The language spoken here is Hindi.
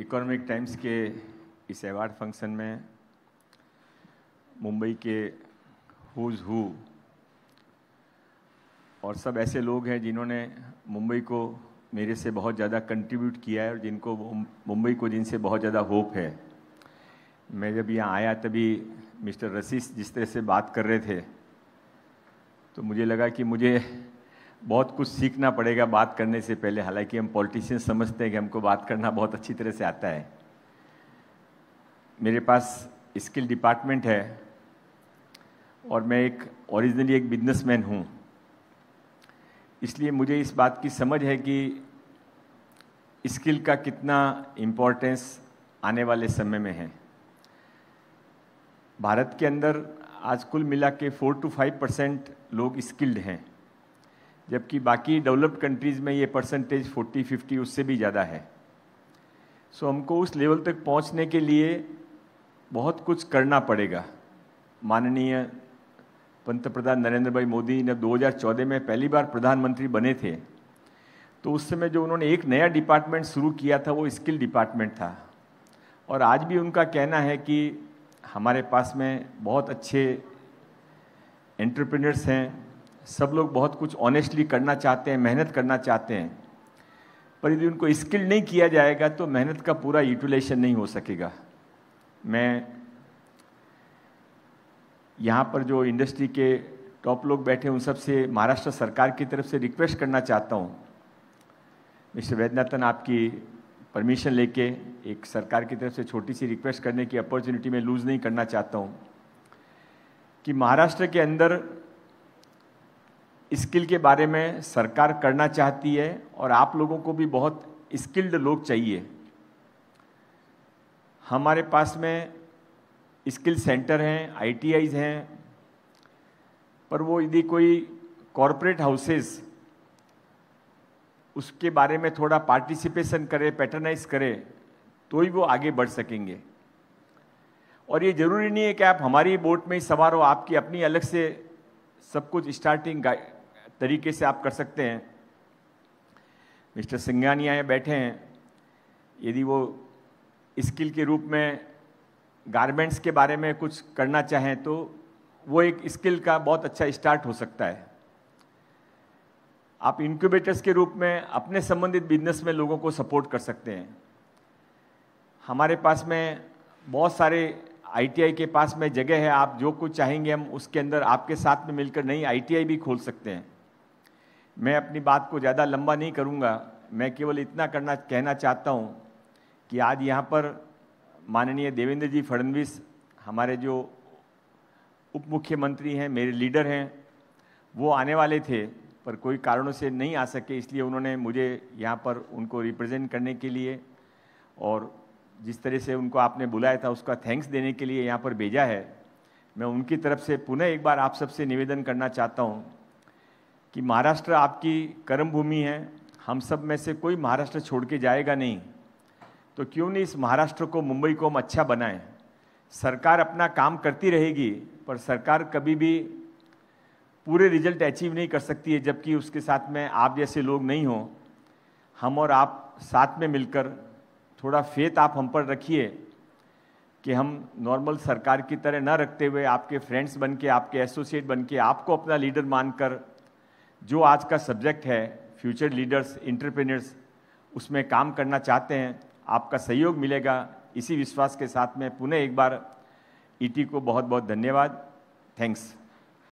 इकोनॉमिक टाइम्स के इस एवार्ड फंक्शन में मुंबई के हुज हु और सब ऐसे लोग हैं जिन्होंने मुंबई को मेरे से बहुत ज़्यादा कंट्रीब्यूट किया है और जिनको मुंबई को जिनसे बहुत ज़्यादा होप है मैं जब यहाँ आया तभी मिस्टर रसीस जिस तरह से बात कर रहे थे तो मुझे लगा कि मुझे बहुत कुछ सीखना पड़ेगा बात करने से पहले हालांकि हम पॉलिटिशियन समझते हैं कि हमको बात करना बहुत अच्छी तरह से आता है मेरे पास स्किल डिपार्टमेंट है और मैं एक ओरिजिनली एक बिजनेसमैन हूँ इसलिए मुझे इस बात की समझ है कि स्किल का कितना इम्पोर्टेंस आने वाले समय में है भारत के अंदर आज कुल मिला के फोर टू फाइव परसेंट लोग स्किल्ड हैं जबकि बाकी डेवलप्ड कंट्रीज़ में ये परसेंटेज 40, 50 उससे भी ज़्यादा है सो so, हमको उस लेवल तक पहुंचने के लिए बहुत कुछ करना पड़ेगा माननीय पंत प्रधान नरेंद्र भाई मोदी जब 2014 में पहली बार प्रधानमंत्री बने थे तो उस समय जो उन्होंने एक नया डिपार्टमेंट शुरू किया था वो स्किल डिपार्टमेंट था और आज भी उनका कहना है कि हमारे पास में बहुत अच्छे एंटरप्रेनर्स हैं सब लोग बहुत कुछ ऑनेस्टली करना चाहते हैं मेहनत करना चाहते हैं पर यदि उनको स्किल नहीं किया जाएगा तो मेहनत का पूरा यूटिलाइजेशन नहीं हो सकेगा मैं यहाँ पर जो इंडस्ट्री के टॉप लोग बैठे उन सब से महाराष्ट्र सरकार की तरफ से रिक्वेस्ट करना चाहता हूँ मिस्टर वैद्यनाथन आपकी परमिशन लेके एक सरकार की तरफ से छोटी सी रिक्वेस्ट करने की अपॉर्चुनिटी में लूज़ नहीं करना चाहता हूँ कि महाराष्ट्र के अंदर स्किल के बारे में सरकार करना चाहती है और आप लोगों को भी बहुत स्किल्ड लोग चाहिए हमारे पास में स्किल सेंटर हैं आईटीआईज हैं पर वो यदि कोई कॉरपोरेट हाउसेस उसके बारे में थोड़ा पार्टिसिपेशन करे पैटर्नाइज करे तो ही वो आगे बढ़ सकेंगे और ये ज़रूरी नहीं है कि आप हमारी बोट में ही सवार हो आपकी अपनी अलग से सब कुछ स्टार्टिंग तरीके से आप कर सकते हैं मिस्टर सिंघानिया बैठे हैं यदि वो स्किल के रूप में गारमेंट्स के बारे में कुछ करना चाहें तो वो एक स्किल का बहुत अच्छा स्टार्ट हो सकता है आप इंक्यूबेटर्स के रूप में अपने संबंधित बिजनेस में लोगों को सपोर्ट कर सकते हैं हमारे पास में बहुत सारे आईटीआई के पास में जगह है आप जो कुछ चाहेंगे हम उसके अंदर आपके साथ में मिलकर नई आईटीआई भी खोल सकते हैं मैं अपनी बात को ज़्यादा लंबा नहीं करूँगा मैं केवल इतना करना कहना चाहता हूँ कि आज यहाँ पर माननीय देवेंद्र जी फडणवीस हमारे जो उप मुख्यमंत्री हैं मेरे लीडर हैं वो आने वाले थे पर कोई कारणों से नहीं आ सके इसलिए उन्होंने मुझे यहाँ पर उनको रिप्रेजेंट करने के लिए और जिस तरह से उनको आपने बुलाया था उसका थैंक्स देने के लिए यहाँ पर भेजा है मैं उनकी तरफ से पुनः एक बार आप सबसे निवेदन करना चाहता हूँ कि महाराष्ट्र आपकी कर्म भूमि है हम सब में से कोई महाराष्ट्र छोड़ के जाएगा नहीं तो क्यों नहीं इस महाराष्ट्र को मुंबई को हम अच्छा बनाएं सरकार अपना काम करती रहेगी पर सरकार कभी भी पूरे रिजल्ट अचीव नहीं कर सकती है जबकि उसके साथ में आप जैसे लोग नहीं हो हम और आप साथ में मिलकर थोड़ा फेत आप हम पर रखिए कि हम नॉर्मल सरकार की तरह न रखते हुए आपके फ्रेंड्स बन के आपके एसोसिएट बन के आपको अपना लीडर मानकर जो आज का सब्जेक्ट है फ्यूचर लीडर्स इंटरप्रेनर्स उसमें काम करना चाहते हैं आपका सहयोग मिलेगा इसी विश्वास के साथ में पुनः एक बार ईटी e को बहुत बहुत धन्यवाद थैंक्स